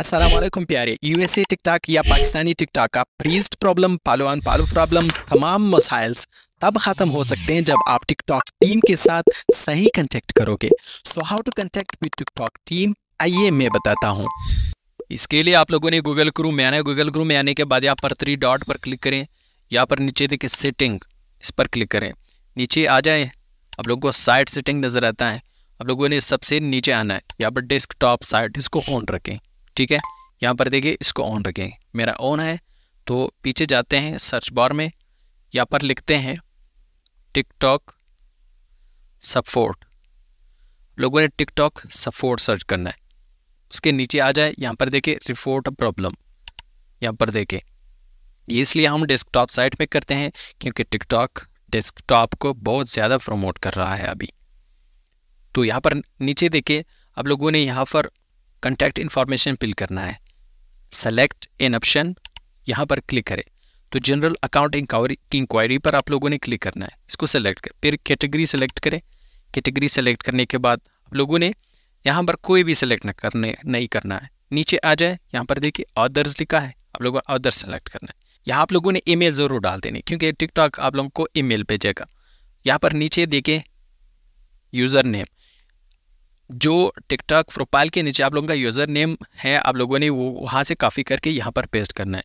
असलम प्यारे यूएसए टिकटाक या पाकिस्तानी टिकटाक का प्रीस्ट प्रॉब्लम पालोआन पालो प्रॉब्लम तमाम मसाइल्स तब ख़त्म हो सकते हैं जब आप टिकटॉक टीम के साथ सही कंटेक्ट करोगे so how to contact with TikTok team आइए मैं बताता हूँ इसके लिए आप लोगों ने गूगल क्रू में आना है गूगल क्रू में आने के बाद यहाँ पर थ्री डॉट पर क्लिक करें या पर नीचे देखिए सेटिंग इस पर क्लिक करें नीचे आ जाए आप लोगों को साइड सेटिंग नज़र आता है आप लोगों ने सबसे नीचे आना है या पर डेस्कटॉप साइड इसको ऑन रखें ठीक है यहाँ पर देखिए इसको ऑन रखें मेरा ऑन है तो पीछे जाते हैं सर्च बार में यहाँ पर लिखते हैं टिकटॉक सपोर्ट लोगों ने टिकटॉक सपोर्ट सर्च करना है उसके नीचे आ जाए यहाँ पर देखिए रिपोर्ट प्रॉब्लम यहाँ पर देखें ये इसलिए हम डेस्कटॉप साइट पे करते हैं क्योंकि टिकटॉक डेस्कटॉप को बहुत ज़्यादा प्रमोट कर रहा है अभी तो यहाँ पर नीचे देखिए अब लोगों ने यहाँ पर कंटैक्ट इन्फॉर्मेशन फिल करना है सेलेक्ट एन ऑप्शन यहाँ पर क्लिक करें तो जनरल अकाउंट की इंक्वायरी पर आप लोगों ने क्लिक करना है इसको सेलेक्ट कर फिर कैटेगरी सेलेक्ट करें कैटेगरी सेलेक्ट करने के बाद आप लोगों ने यहाँ पर कोई भी सिलेक्ट न करने नहीं करना है नीचे आ जाए यहाँ पर देखिए ऑदर्स लिखा है आप लोगों को ऑदर्स सेलेक्ट करना है यहाँ आप लोगों ने ई ज़रूर डाल देनी क्योंकि टिकटॉक आप लोगों को ई मेल भेजेगा यहाँ पर नीचे देखें यूज़र नेम जो टिकटॉक प्रोफाइल के नीचे आप लोगों का यूज़र नेम है आप लोगों ने वो वहाँ से काफ़ी करके यहाँ पर पेस्ट करना है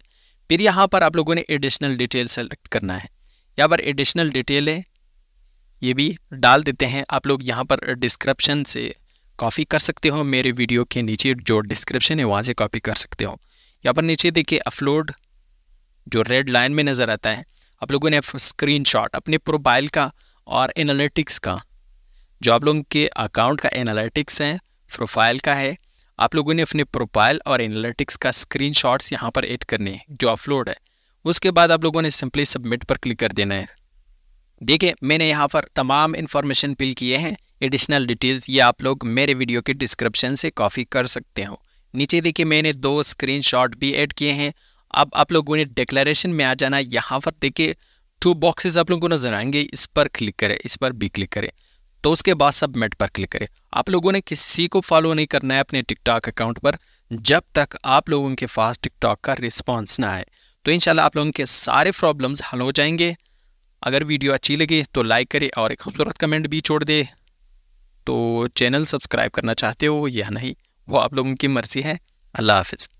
फिर यहाँ पर आप लोगों ने एडिशनल डिटेल सेलेक्ट करना है यहाँ पर एडिशनल डिटेल है ये भी डाल देते हैं आप लोग यहाँ पर डिस्क्रिप्शन से कॉपी कर सकते हो मेरे वीडियो के नीचे जो डिस्क्रिप्शन है वहाँ से कॉपी कर सकते हो यहाँ पर नीचे देखिए अपलोड जो रेड लाइन में नज़र आता है आप लोगों ने स्क्रीनशॉट अपने प्रोफाइल का और एनालिटिक्स का जो आप लोगों के अकाउंट का एनालिटिक्स है प्रोफाइल का है आप लोगों ने अपने प्रोफाइल और एनालिटिक्स का स्क्रीन शॉट्स यहाँ पर एड करने हैं जो अपलोड है उसके बाद आप लोगों ने सिंपली सबमिट पर क्लिक कर देना है देखिए मैंने यहाँ पर तमाम इन्फॉर्मेशन फिल किए हैं एडिशनल डिटेल्स ये आप लोग मेरे वीडियो के डिस्क्रिप्शन से कॉपी कर सकते हो नीचे देखिए मैंने दो शॉट भी एड किए हैं अब आप लोगों ने डिक्लेरेशन में आ जाना यहाँ पर देखिए टू बॉक्सेस आप लोगों को नजर आएंगे इस पर क्लिक करें इस पर भी क्लिक करें तो उसके बाद सबमिट पर क्लिक करें आप लोगों ने किसी को फॉलो नहीं करना है अपने टिकटॉक अकाउंट पर जब तक आप लोगों के पास टिकटॉक का रिस्पॉन्स ना आए तो इनशाला आप लोगों के सारे प्रॉब्लम्स हल हो जाएंगे अगर वीडियो अच्छी लगी तो लाइक करे और एक खूबसूरत कमेंट भी छोड़ दे तो चैनल सब्सक्राइब करना चाहते हो या नहीं वो आप लोगों की मर्जी है अल्लाह हाफिज़